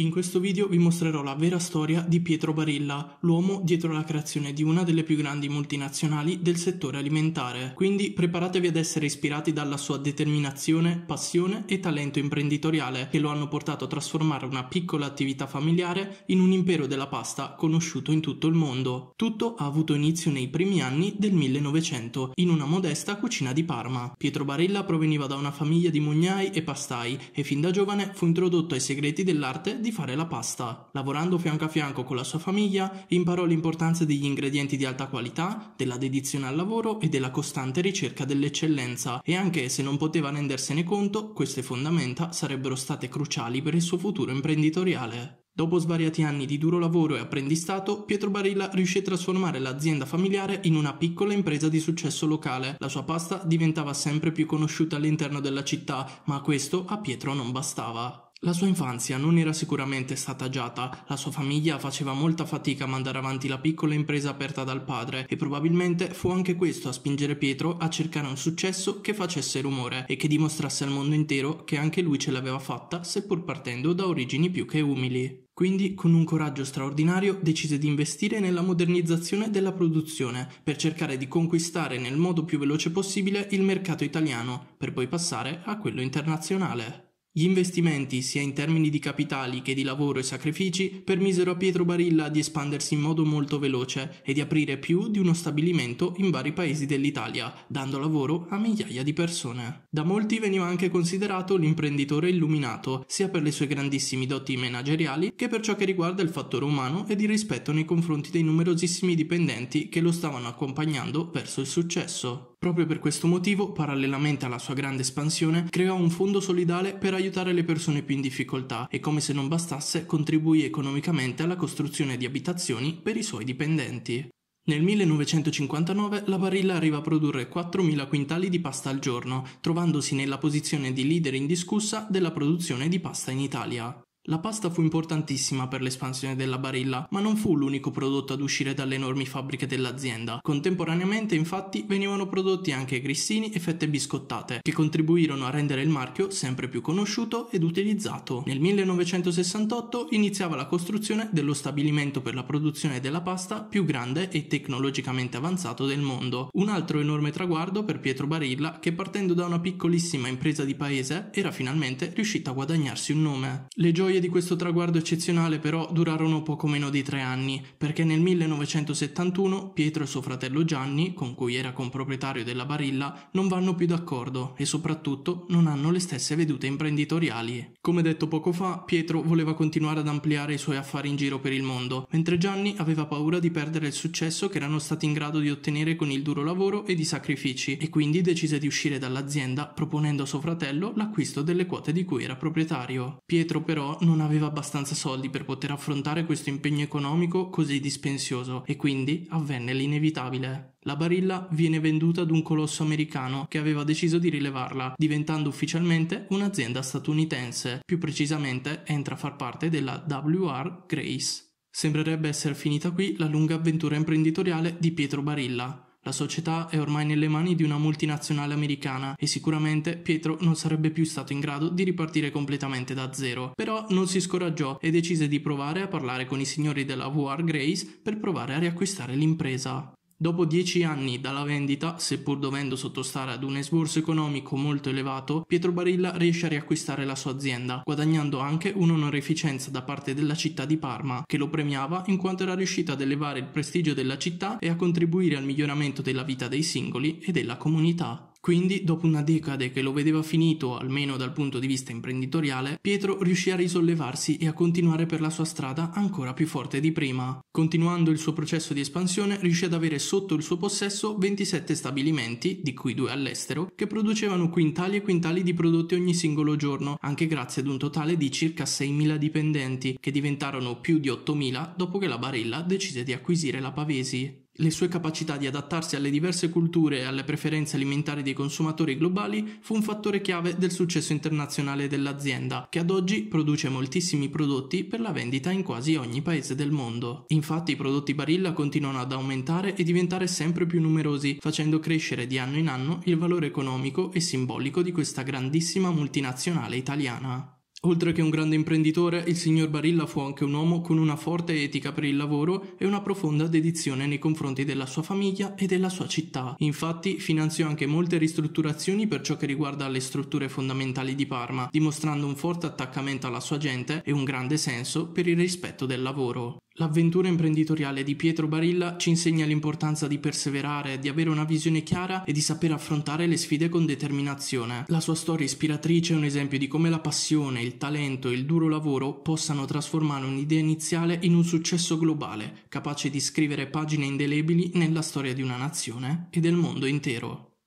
In questo video vi mostrerò la vera storia di Pietro Barilla, l'uomo dietro la creazione di una delle più grandi multinazionali del settore alimentare. Quindi preparatevi ad essere ispirati dalla sua determinazione, passione e talento imprenditoriale che lo hanno portato a trasformare una piccola attività familiare in un impero della pasta conosciuto in tutto il mondo. Tutto ha avuto inizio nei primi anni del 1900 in una modesta cucina di Parma. Pietro Barilla proveniva da una famiglia di mugnai e pastai e fin da giovane fu introdotto ai segreti dell'arte di di fare la pasta. Lavorando fianco a fianco con la sua famiglia, imparò l'importanza degli ingredienti di alta qualità, della dedizione al lavoro e della costante ricerca dell'eccellenza e anche se non poteva rendersene conto, queste fondamenta sarebbero state cruciali per il suo futuro imprenditoriale. Dopo svariati anni di duro lavoro e apprendistato, Pietro Barilla riuscì a trasformare l'azienda familiare in una piccola impresa di successo locale. La sua pasta diventava sempre più conosciuta all'interno della città, ma questo a Pietro non bastava. La sua infanzia non era sicuramente stata agiata, la sua famiglia faceva molta fatica a mandare avanti la piccola impresa aperta dal padre e probabilmente fu anche questo a spingere Pietro a cercare un successo che facesse rumore e che dimostrasse al mondo intero che anche lui ce l'aveva fatta seppur partendo da origini più che umili. Quindi, con un coraggio straordinario, decise di investire nella modernizzazione della produzione per cercare di conquistare nel modo più veloce possibile il mercato italiano, per poi passare a quello internazionale. Gli investimenti, sia in termini di capitali che di lavoro e sacrifici, permisero a Pietro Barilla di espandersi in modo molto veloce e di aprire più di uno stabilimento in vari paesi dell'Italia, dando lavoro a migliaia di persone. Da molti veniva anche considerato l'imprenditore illuminato, sia per le sue grandissime doti manageriali che per ciò che riguarda il fattore umano ed il rispetto nei confronti dei numerosissimi dipendenti che lo stavano accompagnando verso il successo. Proprio per questo motivo, parallelamente alla sua grande espansione, creò un fondo solidale per aiutare le persone più in difficoltà e come se non bastasse contribuì economicamente alla costruzione di abitazioni per i suoi dipendenti. Nel 1959 la Barilla arriva a produrre 4.000 quintali di pasta al giorno, trovandosi nella posizione di leader indiscussa della produzione di pasta in Italia. La pasta fu importantissima per l'espansione della Barilla, ma non fu l'unico prodotto ad uscire dalle enormi fabbriche dell'azienda. Contemporaneamente, infatti, venivano prodotti anche grissini e fette biscottate, che contribuirono a rendere il marchio sempre più conosciuto ed utilizzato. Nel 1968 iniziava la costruzione dello stabilimento per la produzione della pasta più grande e tecnologicamente avanzato del mondo. Un altro enorme traguardo per Pietro Barilla, che partendo da una piccolissima impresa di paese era finalmente riuscito a guadagnarsi un nome. Le gioie gioie di questo traguardo eccezionale però durarono poco meno di tre anni, perché nel 1971 Pietro e suo fratello Gianni, con cui era comproprietario della Barilla, non vanno più d'accordo e soprattutto non hanno le stesse vedute imprenditoriali. Come detto poco fa, Pietro voleva continuare ad ampliare i suoi affari in giro per il mondo, mentre Gianni aveva paura di perdere il successo che erano stati in grado di ottenere con il duro lavoro ed i sacrifici e quindi decise di uscire dall'azienda proponendo a suo fratello l'acquisto delle quote di cui era proprietario. Pietro però non aveva abbastanza soldi per poter affrontare questo impegno economico così dispensioso e quindi avvenne l'inevitabile. La barilla viene venduta ad un colosso americano che aveva deciso di rilevarla, diventando ufficialmente un'azienda statunitense, più precisamente entra a far parte della WR Grace. Sembrerebbe essere finita qui la lunga avventura imprenditoriale di Pietro Barilla, la società è ormai nelle mani di una multinazionale americana e sicuramente Pietro non sarebbe più stato in grado di ripartire completamente da zero. Però non si scoraggiò e decise di provare a parlare con i signori della War Grace per provare a riacquistare l'impresa. Dopo dieci anni dalla vendita, seppur dovendo sottostare ad un esborso economico molto elevato, Pietro Barilla riesce a riacquistare la sua azienda, guadagnando anche un'onorificenza da parte della città di Parma, che lo premiava in quanto era riuscito ad elevare il prestigio della città e a contribuire al miglioramento della vita dei singoli e della comunità. Quindi, dopo una decade che lo vedeva finito, almeno dal punto di vista imprenditoriale, Pietro riuscì a risollevarsi e a continuare per la sua strada ancora più forte di prima. Continuando il suo processo di espansione, riuscì ad avere sotto il suo possesso 27 stabilimenti, di cui due all'estero, che producevano quintali e quintali di prodotti ogni singolo giorno, anche grazie ad un totale di circa 6.000 dipendenti, che diventarono più di 8.000 dopo che la Barilla decise di acquisire la Pavesi. Le sue capacità di adattarsi alle diverse culture e alle preferenze alimentari dei consumatori globali fu un fattore chiave del successo internazionale dell'azienda, che ad oggi produce moltissimi prodotti per la vendita in quasi ogni paese del mondo. Infatti i prodotti Barilla continuano ad aumentare e diventare sempre più numerosi, facendo crescere di anno in anno il valore economico e simbolico di questa grandissima multinazionale italiana. Oltre che un grande imprenditore, il signor Barilla fu anche un uomo con una forte etica per il lavoro e una profonda dedizione nei confronti della sua famiglia e della sua città. Infatti, finanziò anche molte ristrutturazioni per ciò che riguarda le strutture fondamentali di Parma, dimostrando un forte attaccamento alla sua gente e un grande senso per il rispetto del lavoro. L'avventura imprenditoriale di Pietro Barilla ci insegna l'importanza di perseverare, di avere una visione chiara e di saper affrontare le sfide con determinazione. La sua storia ispiratrice è un esempio di come la passione, il talento e il duro lavoro possano trasformare un'idea iniziale in un successo globale, capace di scrivere pagine indelebili nella storia di una nazione e del mondo intero.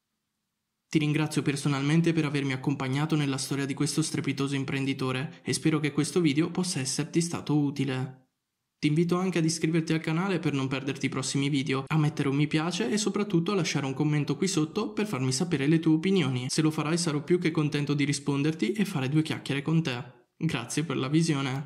Ti ringrazio personalmente per avermi accompagnato nella storia di questo strepitoso imprenditore e spero che questo video possa esserti stato utile. Ti invito anche ad iscriverti al canale per non perderti i prossimi video, a mettere un mi piace e soprattutto a lasciare un commento qui sotto per farmi sapere le tue opinioni. Se lo farai sarò più che contento di risponderti e fare due chiacchiere con te. Grazie per la visione.